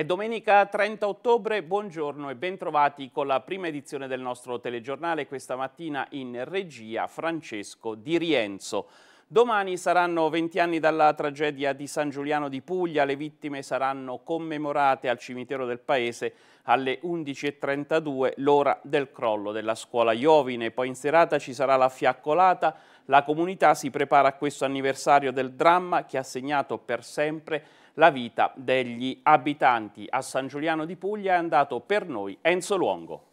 È domenica 30 ottobre, buongiorno e bentrovati con la prima edizione del nostro telegiornale questa mattina in regia Francesco Di Rienzo. Domani saranno 20 anni dalla tragedia di San Giuliano di Puglia, le vittime saranno commemorate al cimitero del paese alle 11.32, l'ora del crollo della scuola Iovine. Poi in serata ci sarà la fiaccolata la comunità si prepara a questo anniversario del dramma che ha segnato per sempre la vita degli abitanti. A San Giuliano di Puglia è andato per noi Enzo Luongo.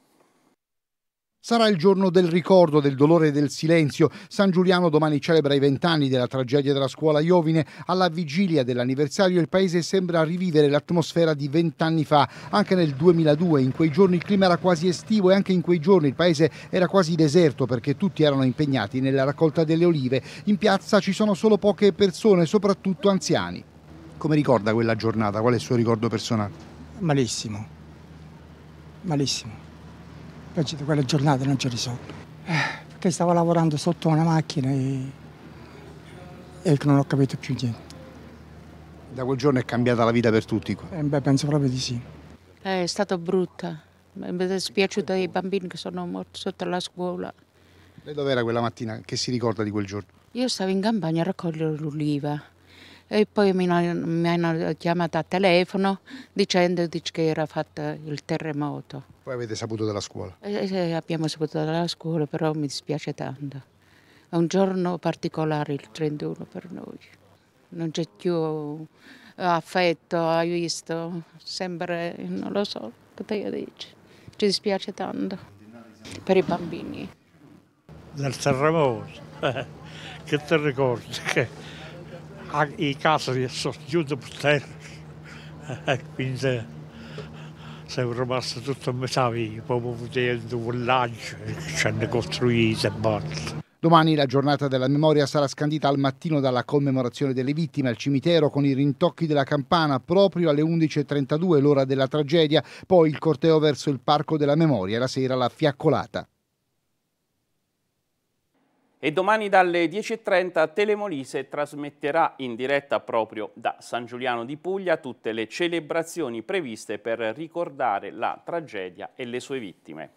Sarà il giorno del ricordo, del dolore e del silenzio. San Giuliano domani celebra i vent'anni della tragedia della scuola Iovine. Alla vigilia dell'anniversario il paese sembra rivivere l'atmosfera di vent'anni fa. Anche nel 2002, in quei giorni il clima era quasi estivo e anche in quei giorni il paese era quasi deserto perché tutti erano impegnati nella raccolta delle olive. In piazza ci sono solo poche persone, soprattutto anziani. Come ricorda quella giornata? Qual è il suo ricordo personale? Malissimo. Malissimo peggio di quelle giornate non ce ne sono. perché stavo lavorando sotto una macchina e, e non ho capito più niente. Da quel giorno è cambiata la vita per tutti? Eh, beh, penso proprio di sì. Eh, è stata brutta. Mi è dispiaciuta i bambini che sono morti sotto la scuola. Lei dov'era quella mattina? Che si ricorda di quel giorno? Io stavo in campagna a raccogliere l'uliva e poi mi, mi, hanno chiamato a telefono dicendo che era fatto il terremoto. Poi avete saputo dalla scuola? Eh, eh abbiamo saputo dalla scuola, però mi dispiace tanto. È un giorno particolare il 31 per noi. Non c'è più affetto, hai visto? Sembra, non lo so, che te lo dici. Ci dispiace tanto per i bambini. Dal terremoto, eh, che te ricordi? Che Ah, i casi sono chiusi per terra e quindi sono rimasto tutto a metà via, proprio vedendo un villaggio che eh, ci hanno costruito e basta. Domani la giornata della memoria sarà scandita al mattino dalla commemorazione delle vittime al cimitero con i rintocchi della campana proprio alle 11.32, l'ora della tragedia, poi il corteo verso il Parco della Memoria la sera la fiaccolata. E domani dalle 10.30 Telemolise trasmetterà in diretta proprio da San Giuliano di Puglia tutte le celebrazioni previste per ricordare la tragedia e le sue vittime.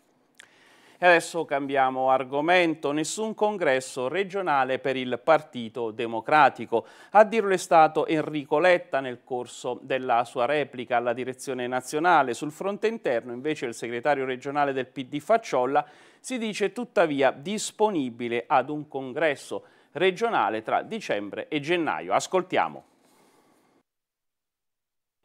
E adesso cambiamo argomento, nessun congresso regionale per il Partito Democratico. A dirlo è stato Enrico Letta nel corso della sua replica alla direzione nazionale. Sul fronte interno invece il segretario regionale del PD Facciolla si dice tuttavia disponibile ad un congresso regionale tra dicembre e gennaio. Ascoltiamo.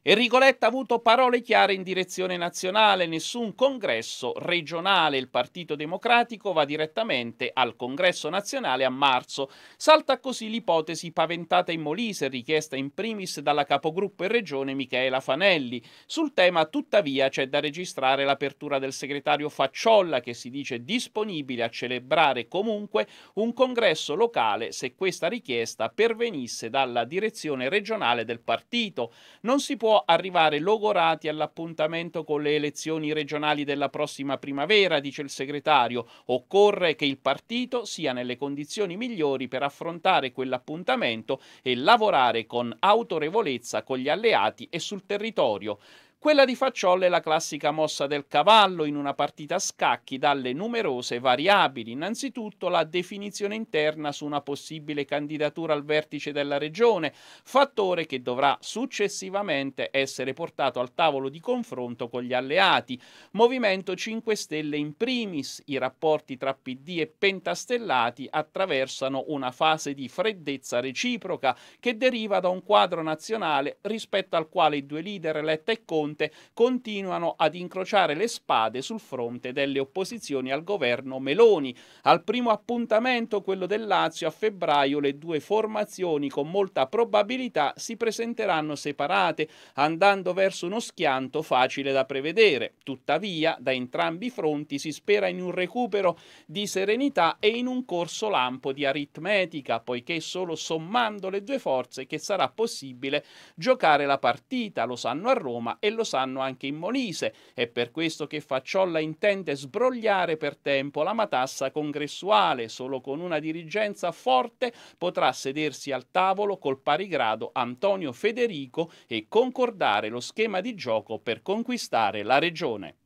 Enrico Letta ha avuto parole chiare in direzione nazionale, nessun congresso regionale, il Partito Democratico va direttamente al congresso nazionale a marzo. Salta così l'ipotesi paventata in Molise, richiesta in primis dalla capogruppo in regione Michela Fanelli. Sul tema tuttavia c'è da registrare l'apertura del segretario Facciolla che si dice disponibile a celebrare comunque un congresso locale se questa richiesta pervenisse dalla direzione regionale del partito. Non si può arrivare logorati all'appuntamento con le elezioni regionali della prossima primavera, dice il segretario. Occorre che il partito sia nelle condizioni migliori per affrontare quell'appuntamento e lavorare con autorevolezza con gli alleati e sul territorio. Quella di Facciolle è la classica mossa del cavallo in una partita a scacchi dalle numerose variabili, innanzitutto la definizione interna su una possibile candidatura al vertice della regione, fattore che dovrà successivamente essere portato al tavolo di confronto con gli alleati, Movimento 5 Stelle in primis, i rapporti tra PD e pentastellati attraversano una fase di freddezza reciproca che deriva da un quadro nazionale rispetto al quale i due leader Letta e conti Conte continuano ad incrociare le spade sul fronte delle opposizioni al governo Meloni. Al primo appuntamento, quello del Lazio, a febbraio le due formazioni con molta probabilità si presenteranno separate, andando verso uno schianto facile da prevedere. Tuttavia, da entrambi i fronti si spera in un recupero di serenità e in un corso lampo di aritmetica, poiché solo sommando le due forze che sarà possibile giocare la partita, lo sanno a Roma e lo sanno anche in Molise. È per questo che Facciolla intende sbrogliare per tempo la matassa congressuale. Solo con una dirigenza forte potrà sedersi al tavolo col pari grado Antonio Federico e concordare lo schema di gioco per conquistare la regione.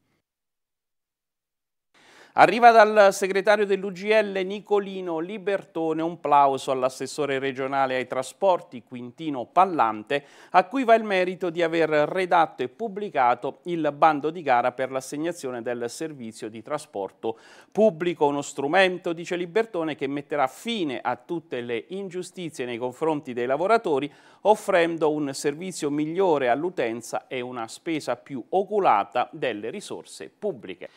Arriva dal segretario dell'UGL Nicolino Libertone un plauso all'assessore regionale ai trasporti Quintino Pallante a cui va il merito di aver redatto e pubblicato il bando di gara per l'assegnazione del servizio di trasporto pubblico, uno strumento, dice Libertone, che metterà fine a tutte le ingiustizie nei confronti dei lavoratori offrendo un servizio migliore all'utenza e una spesa più oculata delle risorse pubbliche.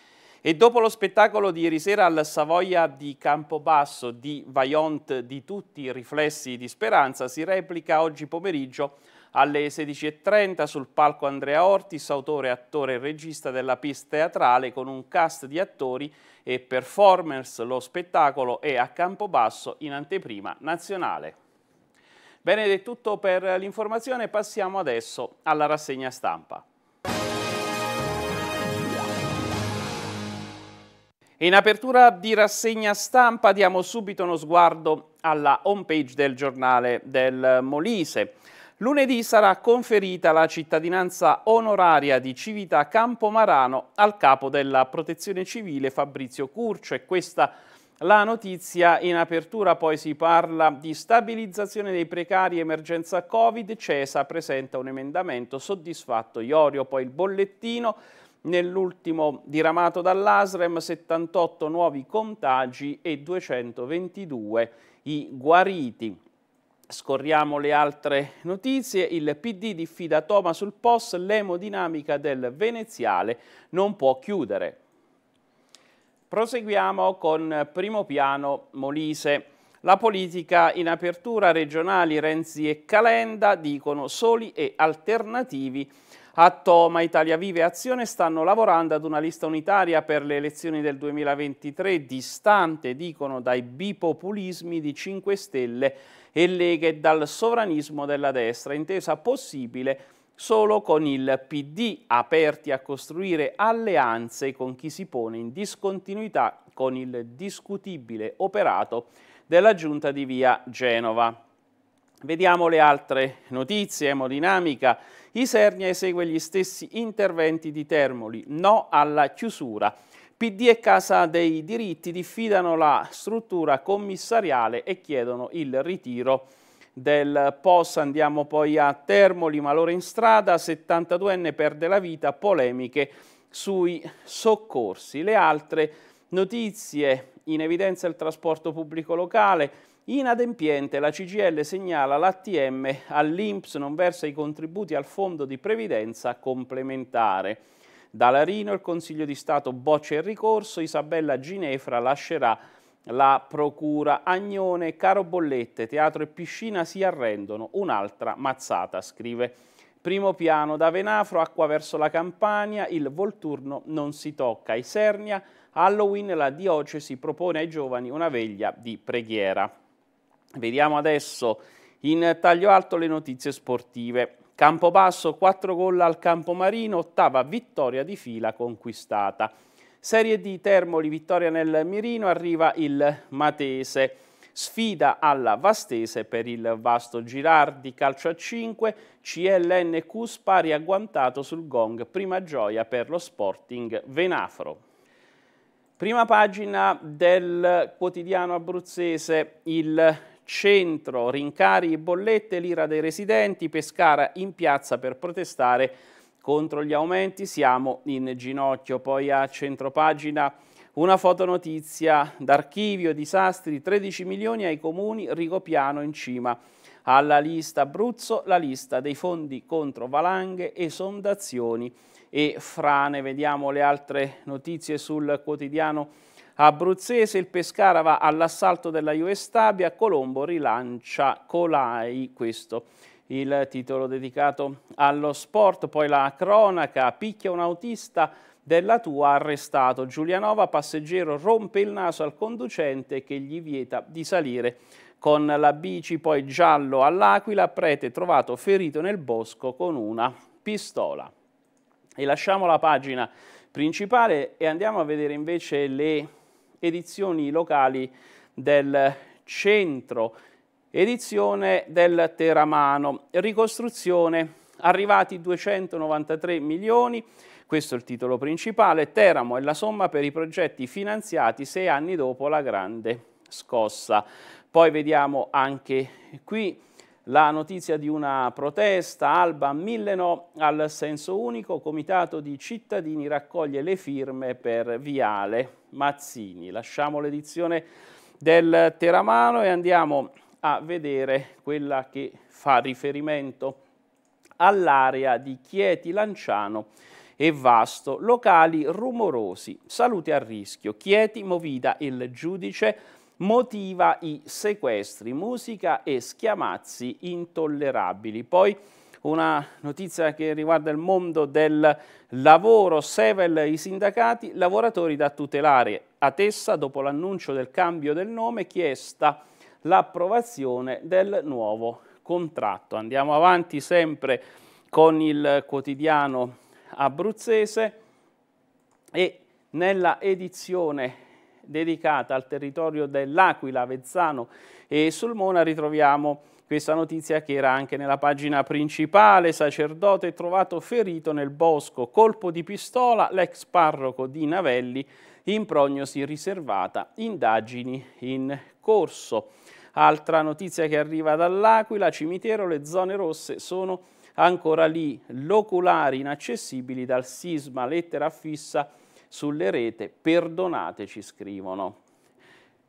E dopo lo spettacolo di ieri sera al Savoia di Campobasso di Vaillant di tutti i riflessi di speranza si replica oggi pomeriggio alle 16.30 sul palco Andrea Ortis, autore, attore e regista della pista teatrale con un cast di attori e performers. Lo spettacolo è a Campobasso in anteprima nazionale. Bene, ed è tutto per l'informazione, passiamo adesso alla rassegna stampa. In apertura di rassegna stampa diamo subito uno sguardo alla homepage del giornale del Molise. Lunedì sarà conferita la cittadinanza onoraria di Civita Campomarano al capo della Protezione Civile Fabrizio Curcio e questa la notizia in apertura poi si parla di stabilizzazione dei precari emergenza Covid, CESA presenta un emendamento soddisfatto Iorio, poi il bollettino Nell'ultimo diramato dall'ASREM 78 nuovi contagi e 222 i guariti. Scorriamo le altre notizie. Il PD diffida Toma sul POS, l'emodinamica del veneziale non può chiudere. Proseguiamo con primo piano Molise. La politica in apertura regionali Renzi e Calenda dicono soli e alternativi a Toma, Italia Vive e Azione stanno lavorando ad una lista unitaria per le elezioni del 2023, distante, dicono, dai bipopulismi di 5 Stelle e leghe dal sovranismo della destra, intesa possibile solo con il PD, aperti a costruire alleanze con chi si pone in discontinuità con il discutibile operato della giunta di via Genova. Vediamo le altre notizie, emodinamica. Isernia esegue gli stessi interventi di Termoli, no alla chiusura. PD e Casa dei diritti diffidano la struttura commissariale e chiedono il ritiro del POS. Andiamo poi a Termoli, malore in strada, 72enne perde la vita, polemiche sui soccorsi. Le altre notizie in evidenza il trasporto pubblico locale, Inadempiente, la CGL segnala l'ATM all'Inps non versa i contributi al fondo di previdenza complementare. Da Larino il Consiglio di Stato boccia il ricorso, Isabella Ginefra lascerà la procura Agnone, Caro Bollette, Teatro e Piscina si arrendono, un'altra mazzata, scrive. Primo piano da Venafro, acqua verso la Campania, il Volturno non si tocca, Isernia, Halloween la diocesi propone ai giovani una veglia di preghiera. Vediamo adesso in taglio alto le notizie sportive. Campobasso 4 gol al Campomarino, ottava vittoria di fila conquistata. Serie di Termoli, vittoria nel Mirino, arriva il Matese. Sfida alla Vastese per il vasto Girardi, calcio a 5, CLNQ spari agguantato sul gong, prima gioia per lo Sporting Venafro. Prima pagina del quotidiano abruzzese, il centro, rincari, e bollette, l'ira dei residenti, Pescara in piazza per protestare contro gli aumenti, siamo in ginocchio. Poi a centro pagina una fotonotizia d'archivio, disastri, 13 milioni ai comuni, Rigopiano in cima alla lista Abruzzo la lista dei fondi contro valanghe, esondazioni e frane. Vediamo le altre notizie sul quotidiano abruzzese. Il Pescara va all'assalto della Juve Stabia, Colombo rilancia Colai. Questo il titolo dedicato allo sport. Poi la cronaca, picchia un autista della tua arrestato. Giulianova, passeggero, rompe il naso al conducente che gli vieta di salire con la bici poi giallo all'Aquila, prete trovato ferito nel bosco con una pistola. E lasciamo la pagina principale e andiamo a vedere invece le edizioni locali del centro, edizione del Teramano, ricostruzione, arrivati 293 milioni, questo è il titolo principale, Teramo è la somma per i progetti finanziati sei anni dopo la grande scossa. Poi vediamo anche qui la notizia di una protesta, Alba mille no al senso unico, comitato di cittadini raccoglie le firme per Viale Mazzini. Lasciamo l'edizione del Teramano e andiamo a vedere quella che fa riferimento all'area di Chieti Lanciano e Vasto, locali rumorosi, salute a rischio. Chieti Movida, il giudice motiva i sequestri, musica e schiamazzi intollerabili. Poi una notizia che riguarda il mondo del lavoro, Sevel, i sindacati, lavoratori da tutelare. A Tessa, dopo l'annuncio del cambio del nome, chiesta l'approvazione del nuovo contratto. Andiamo avanti sempre con il quotidiano abruzzese e nella edizione dedicata al territorio dell'Aquila, Vezzano e Sulmona ritroviamo questa notizia che era anche nella pagina principale, sacerdote trovato ferito nel bosco, colpo di pistola, l'ex parroco di Navelli in prognosi riservata, indagini in corso. Altra notizia che arriva dall'Aquila, cimitero, le zone rosse sono ancora lì, loculari inaccessibili dal sisma, lettera fissa sulle rete, perdonateci, scrivono.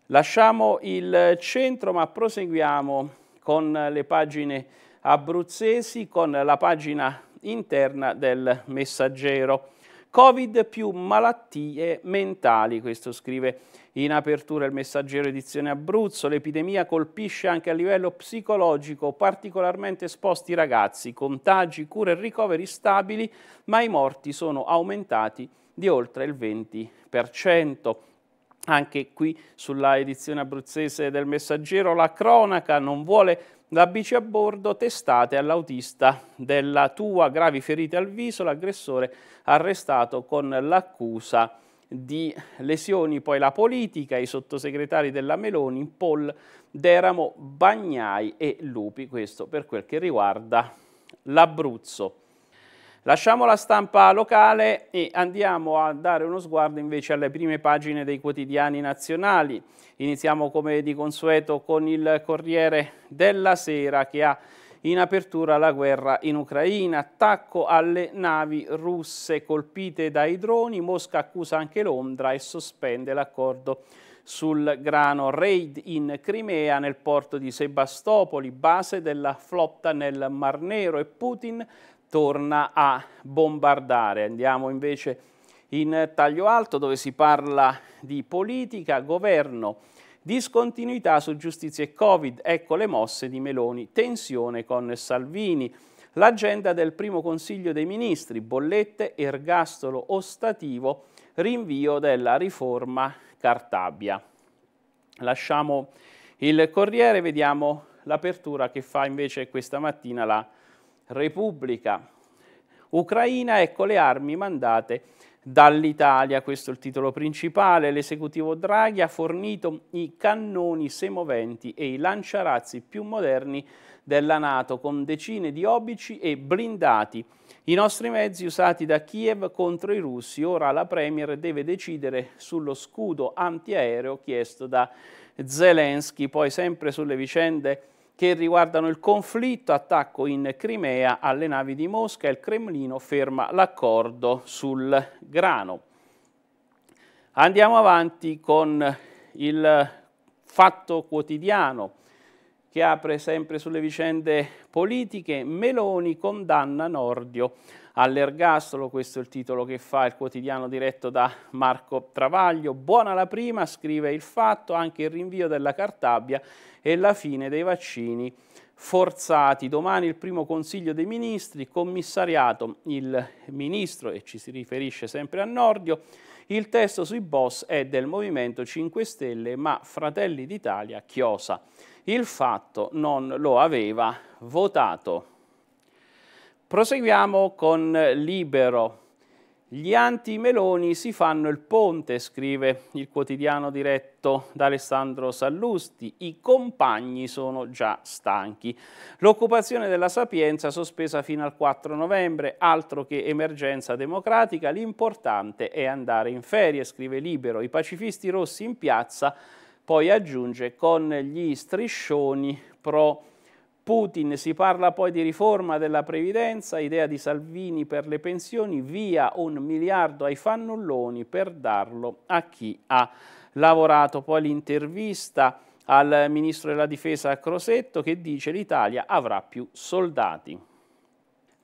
Lasciamo il centro ma proseguiamo con le pagine abruzzesi, con la pagina interna del messaggero. Covid più malattie mentali, questo scrive in apertura il messaggero edizione Abruzzo, l'epidemia colpisce anche a livello psicologico particolarmente esposti i ragazzi, contagi, cure e ricoveri stabili, ma i morti sono aumentati di oltre il 20%. Anche qui sulla edizione abruzzese del Messaggero la cronaca non vuole la bici a bordo, testate all'autista della tua, gravi ferite al viso, l'aggressore arrestato con l'accusa di lesioni. Poi la politica, i sottosegretari della Meloni, Paul, Deramo, Bagnai e Lupi, questo per quel che riguarda l'Abruzzo. Lasciamo la stampa locale e andiamo a dare uno sguardo invece alle prime pagine dei quotidiani nazionali. Iniziamo come di consueto con il Corriere della Sera che ha in apertura la guerra in Ucraina, attacco alle navi russe colpite dai droni, Mosca accusa anche Londra e sospende l'accordo sul grano raid in Crimea nel porto di Sebastopoli, base della flotta nel Mar Nero e Putin torna a bombardare. Andiamo invece in taglio alto dove si parla di politica, governo, discontinuità su giustizia e Covid, ecco le mosse di Meloni, tensione con Salvini, l'agenda del primo Consiglio dei Ministri, bollette, ergastolo ostativo, rinvio della riforma Cartabia. Lasciamo il Corriere, vediamo l'apertura che fa invece questa mattina la Repubblica Ucraina, ecco le armi mandate dall'Italia, questo è il titolo principale, l'esecutivo Draghi ha fornito i cannoni semoventi e i lanciarazzi più moderni della Nato con decine di obici e blindati. I nostri mezzi usati da Kiev contro i russi, ora la Premier deve decidere sullo scudo antiaereo chiesto da Zelensky, poi sempre sulle vicende che riguardano il conflitto, attacco in Crimea alle navi di Mosca e il Cremlino ferma l'accordo sul grano. Andiamo avanti con il fatto quotidiano che apre sempre sulle vicende politiche, Meloni condanna Nordio all'ergastolo, questo è il titolo che fa il quotidiano diretto da Marco Travaglio, buona la prima, scrive il fatto, anche il rinvio della Cartabia e la fine dei vaccini forzati. Domani il primo Consiglio dei Ministri, commissariato il Ministro, e ci si riferisce sempre a Nordio, il testo sui boss è del Movimento 5 Stelle, ma Fratelli d'Italia chiosa. Il fatto non lo aveva votato. Proseguiamo con Libero. Gli anti-Meloni si fanno il ponte, scrive il quotidiano diretto da Alessandro Sallusti. I compagni sono già stanchi. L'occupazione della Sapienza sospesa fino al 4 novembre, altro che emergenza democratica, l'importante è andare in ferie, scrive Libero. I pacifisti rossi in piazza, poi aggiunge con gli striscioni pro Putin, si parla poi di riforma della previdenza, idea di Salvini per le pensioni, via un miliardo ai fannulloni per darlo a chi ha lavorato. Poi l'intervista al ministro della difesa Crosetto che dice l'Italia avrà più soldati.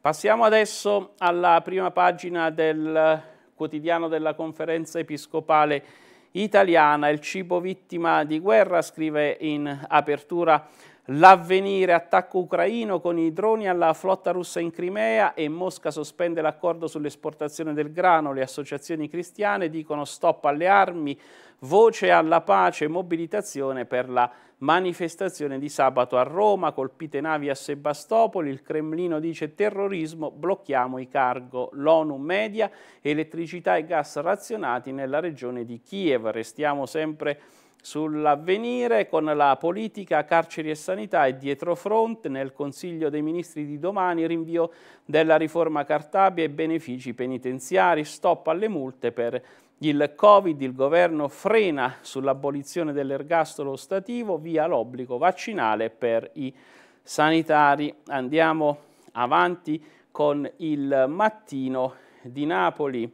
Passiamo adesso alla prima pagina del quotidiano della conferenza episcopale italiana, il cibo vittima di guerra, scrive in apertura l'avvenire attacco ucraino con i droni alla flotta russa in Crimea e Mosca sospende l'accordo sull'esportazione del grano, le associazioni cristiane dicono stop alle armi, voce alla pace, mobilitazione per la manifestazione di sabato a Roma, colpite navi a Sebastopoli, il Cremlino dice terrorismo, blocchiamo i cargo, l'ONU media, elettricità e gas razionati nella regione di Kiev, restiamo sempre Sull'avvenire con la politica carceri e sanità e dietro fronte nel Consiglio dei Ministri di domani rinvio della riforma Cartabia e benefici penitenziari, stop alle multe per il Covid, il governo frena sull'abolizione dell'ergastolo stativo via l'obbligo vaccinale per i sanitari. Andiamo avanti con il mattino di Napoli.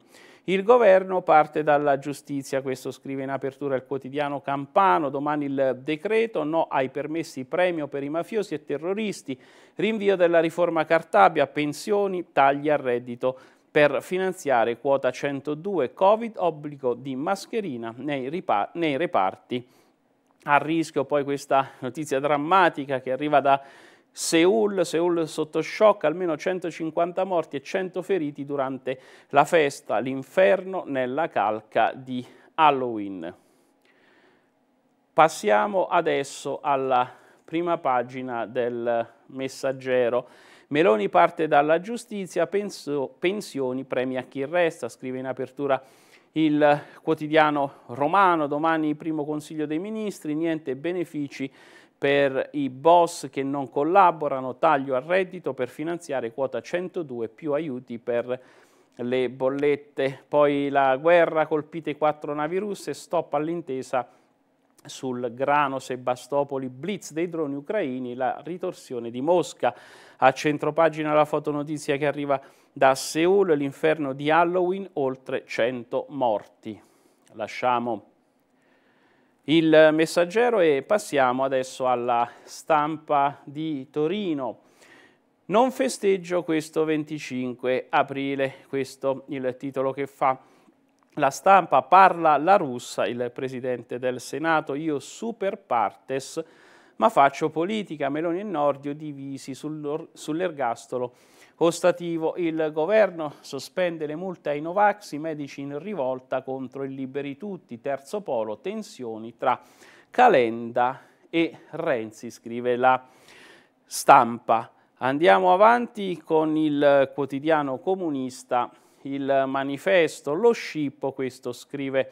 Il governo parte dalla giustizia, questo scrive in apertura il quotidiano Campano, domani il decreto, no ai permessi premio per i mafiosi e terroristi, rinvio della riforma Cartabia, pensioni, tagli al reddito per finanziare quota 102 Covid, obbligo di mascherina nei, nei reparti a rischio. Poi questa notizia drammatica che arriva da Seul, Seul sotto shock, almeno 150 morti e 100 feriti durante la festa, l'inferno nella calca di Halloween. Passiamo adesso alla prima pagina del messaggero. Meloni parte dalla giustizia, penso, pensioni, premi a chi resta, scrive in apertura il quotidiano romano, domani primo consiglio dei ministri, niente benefici per i boss che non collaborano, taglio al reddito per finanziare quota 102 più aiuti per le bollette. Poi la guerra colpite quattro navi russe, stop all'intesa sul grano Sebastopoli, blitz dei droni ucraini, la ritorsione di Mosca. A centropagina la fotonotizia che arriva da Seul, l'inferno di Halloween, oltre 100 morti. Lasciamo il messaggero e passiamo adesso alla stampa di Torino. Non festeggio questo 25 aprile, questo il titolo che fa la stampa, parla la russa, il presidente del Senato, io super partes, ma faccio politica, Meloni e Nordio divisi sull'ergastolo Ostativo, il governo sospende le multe ai Novax, i medici in rivolta contro il Liberi Tutti, terzo polo, tensioni tra Calenda e Renzi, scrive la stampa. Andiamo avanti con il quotidiano comunista, il manifesto, lo scippo, questo scrive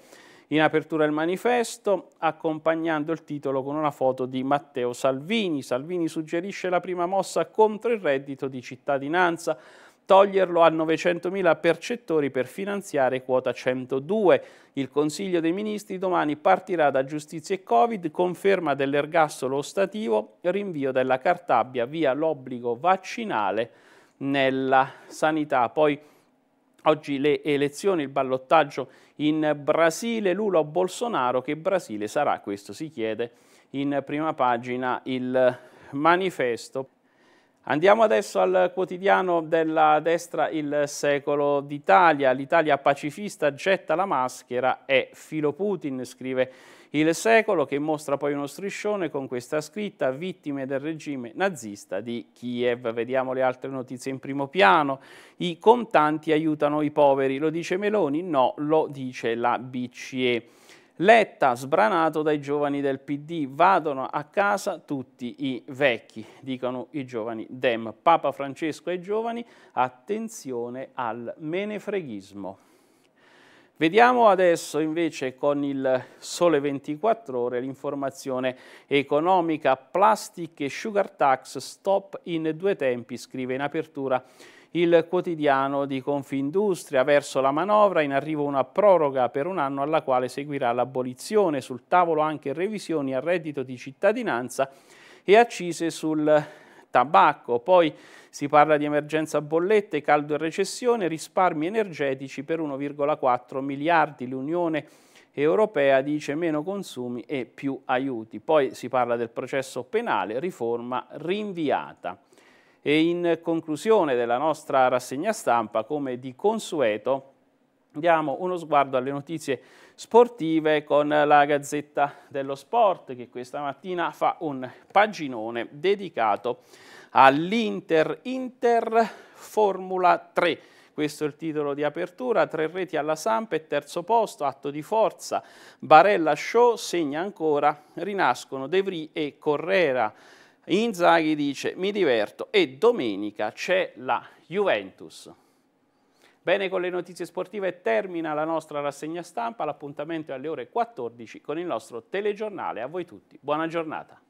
in apertura il manifesto, accompagnando il titolo con una foto di Matteo Salvini. Salvini suggerisce la prima mossa contro il reddito di cittadinanza, toglierlo a 900.000 percettori per finanziare quota 102. Il Consiglio dei Ministri domani partirà da giustizia e Covid, conferma dell'ergastolo ostativo, rinvio della Cartabbia via l'obbligo vaccinale nella sanità. Poi Oggi le elezioni, il ballottaggio in Brasile, Lula o Bolsonaro, che Brasile sarà, questo si chiede in prima pagina il manifesto. Andiamo adesso al quotidiano della destra Il Secolo d'Italia. L'Italia pacifista getta la maschera e filo Putin, scrive Il Secolo, che mostra poi uno striscione con questa scritta vittime del regime nazista di Kiev. Vediamo le altre notizie in primo piano. I contanti aiutano i poveri, lo dice Meloni? No, lo dice la BCE. Letta sbranato dai giovani del PD, vadano a casa tutti i vecchi, dicono i giovani Dem. Papa Francesco ai giovani, attenzione al menefreghismo. Vediamo adesso invece con il Sole 24 Ore l'informazione economica, plastic e sugar tax, stop in due tempi, scrive in apertura il quotidiano di Confindustria. Verso la manovra in arrivo una proroga per un anno alla quale seguirà l'abolizione. Sul tavolo anche revisioni al reddito di cittadinanza e accise sul tabacco. Poi si parla di emergenza bollette, caldo e recessione, risparmi energetici per 1,4 miliardi. L'Unione Europea dice meno consumi e più aiuti. Poi si parla del processo penale, riforma rinviata. E in conclusione della nostra rassegna stampa, come di consueto, diamo uno sguardo alle notizie sportive con la Gazzetta dello Sport che questa mattina fa un paginone dedicato all'Inter Inter Formula 3. Questo è il titolo di apertura, tre reti alla Sampa e terzo posto, atto di forza, Barella Show segna ancora, rinascono De Vries e Correra. Inzaghi dice mi diverto e domenica c'è la Juventus. Bene con le notizie sportive termina la nostra rassegna stampa, l'appuntamento è alle ore 14 con il nostro telegiornale. A voi tutti, buona giornata.